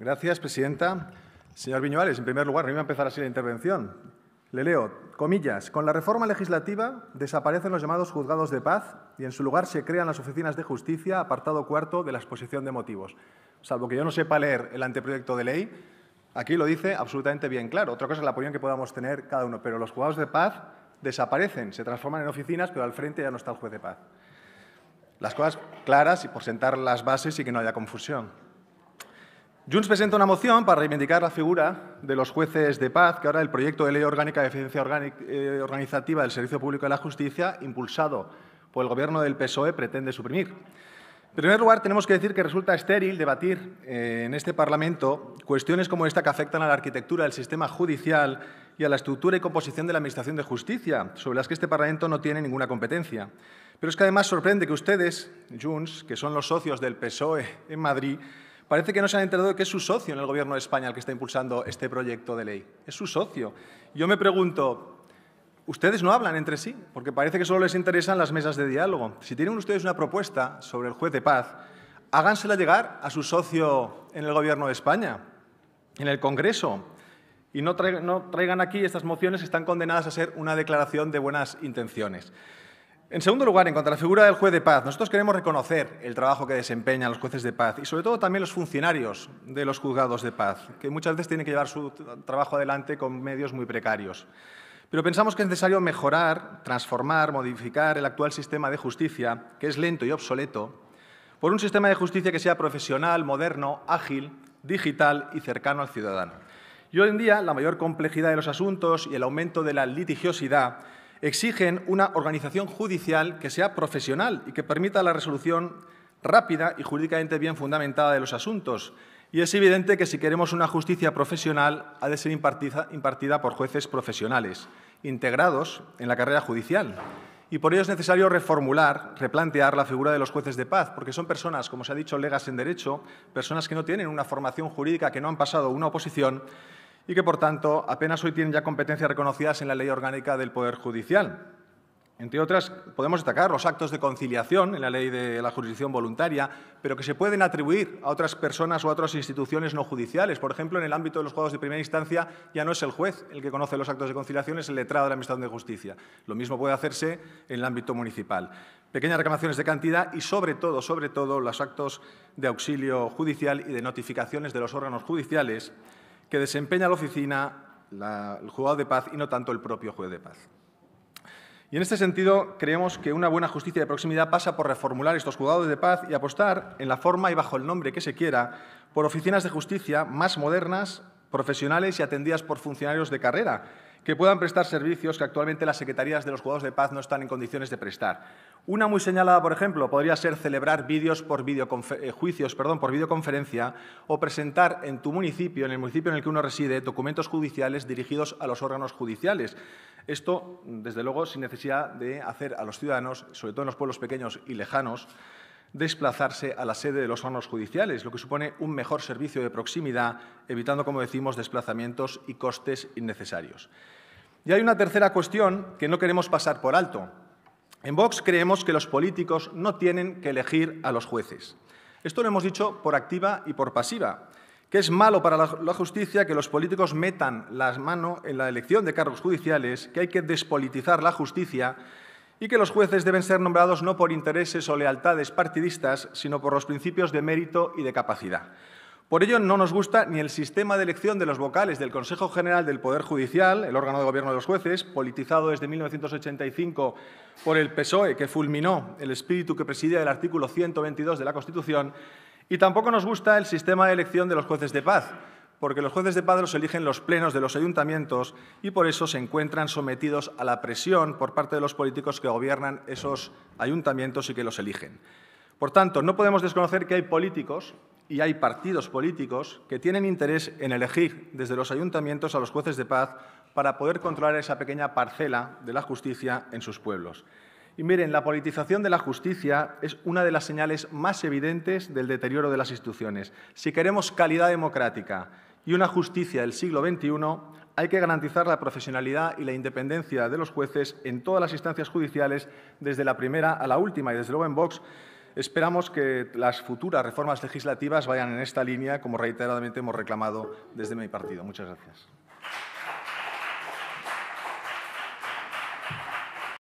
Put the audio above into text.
Gracias, presidenta. Señor Viñuales, en primer lugar, no iba a empezar así la intervención. Le leo, comillas, con la reforma legislativa desaparecen los llamados juzgados de paz y en su lugar se crean las oficinas de justicia, apartado cuarto de la exposición de motivos. Salvo que yo no sepa leer el anteproyecto de ley, aquí lo dice absolutamente bien claro. Otra cosa es la opinión que podamos tener cada uno, pero los juzgados de paz desaparecen, se transforman en oficinas, pero al frente ya no está el juez de paz. Las cosas claras y por sentar las bases y que no haya confusión. Junts presenta una moción para reivindicar la figura de los jueces de paz que ahora el proyecto de ley orgánica de eficiencia eh, organizativa del Servicio Público de la Justicia, impulsado por el Gobierno del PSOE, pretende suprimir. En primer lugar, tenemos que decir que resulta estéril debatir eh, en este Parlamento cuestiones como esta que afectan a la arquitectura del sistema judicial y a la estructura y composición de la Administración de Justicia, sobre las que este Parlamento no tiene ninguna competencia. Pero es que además sorprende que ustedes, Junts, que son los socios del PSOE en Madrid, Parece que no se han enterado de que es su socio en el Gobierno de España el que está impulsando este proyecto de ley. Es su socio. Yo me pregunto, ustedes no hablan entre sí, porque parece que solo les interesan las mesas de diálogo. Si tienen ustedes una propuesta sobre el juez de paz, hágansela llegar a su socio en el Gobierno de España, en el Congreso. Y no, traigan aquí estas mociones que están condenadas a ser una declaración de buenas intenciones. En segundo lugar, en cuanto a la figura del juez de paz, nosotros queremos reconocer el trabajo que desempeñan los jueces de paz y sobre todo también los funcionarios de los juzgados de paz, que muchas veces tienen que llevar su trabajo adelante con medios muy precarios. Pero pensamos que es necesario mejorar, transformar, modificar el actual sistema de justicia, que es lento y obsoleto, por un sistema de justicia que sea profesional, moderno, ágil, digital y cercano al ciudadano. Y hoy en día la mayor complejidad de los asuntos y el aumento de la litigiosidad exigen una organización judicial que sea profesional y que permita la resolución rápida y jurídicamente bien fundamentada de los asuntos. Y es evidente que si queremos una justicia profesional, ha de ser impartida, por jueces profesionales, integrados en la carrera judicial. Y por ello es necesario reformular, replantear la figura de los jueces de paz, porque son personas, como se ha dicho, legas en derecho, personas que no tienen una formación jurídica, que no han pasado una oposición y que, por tanto, apenas hoy tienen ya competencias reconocidas en la ley orgánica del Poder Judicial. Entre otras, podemos destacar los actos de conciliación en la ley de la jurisdicción voluntaria, pero que se pueden atribuir a otras personas o a otras instituciones no judiciales. Por ejemplo, en el ámbito de los juegos de primera instancia ya no es el juez el que conoce los actos de conciliación, es el letrado de la Administración de Justicia. Lo mismo puede hacerse en el ámbito municipal. Pequeñas reclamaciones de cantidad y, sobre todo, sobre todo, los actos de auxilio judicial y de notificaciones de los órganos judiciales que desempeña la oficina, el juzgado de paz y no tanto el propio juez de paz. Y en este sentido, creemos que una buena justicia de proximidad pasa por reformular estos juzgados de paz y apostar, en la forma y bajo el nombre que se quiera, por oficinas de justicia más modernas, profesionales y atendidas por funcionarios de carrera, que puedan prestar servicios que actualmente las secretarías de los juzgados de paz no están en condiciones de prestar. Una muy señalada, por ejemplo, podría ser celebrar vídeos por eh, juicios perdón, por videoconferencia o presentar en tu municipio, en el municipio en el que uno reside, documentos judiciales dirigidos a los órganos judiciales. Esto, desde luego, sin necesidad de hacer a los ciudadanos, sobre todo en los pueblos pequeños y lejanos, desplazarse a la sede de los órganos judiciales, lo que supone un mejor servicio de proximidad, evitando, como decimos, desplazamientos y costes innecesarios. Y hay una tercera cuestión que no queremos pasar por alto. En Vox creemos que los políticos no tienen que elegir a los jueces. Esto lo hemos dicho por activa y por pasiva, que es malo para la justicia que los políticos metan las manos en la elección de cargos judiciales, que hay que despolitizar la justicia y que los jueces deben ser nombrados no por intereses o lealtades partidistas, sino por los principios de mérito y de capacidad. Por ello, no nos gusta ni el sistema de elección de los vocales del Consejo General del Poder Judicial, el órgano de gobierno de los jueces, politizado desde 1985 por el PSOE, que fulminó el espíritu que preside el artículo 122 de la Constitución, y tampoco nos gusta el sistema de elección de los jueces de paz, porque los jueces de paz los eligen los plenos de los ayuntamientos y por eso se encuentran sometidos a la presión por parte de los políticos que gobiernan esos ayuntamientos y que los eligen. Por tanto, no podemos desconocer que hay políticos y hay partidos políticos que tienen interés en elegir desde los ayuntamientos a los jueces de paz para poder controlar esa pequeña parcela de la justicia en sus pueblos. Y miren, la politización de la justicia es una de las señales más evidentes del deterioro de las instituciones. Si queremos calidad democrática, y una justicia del siglo XXI, hay que garantizar la profesionalidad y la independencia de los jueces en todas las instancias judiciales, desde la primera a la última y desde luego en Vox. Esperamos que las futuras reformas legislativas vayan en esta línea, como reiteradamente hemos reclamado desde mi partido. Muchas gracias.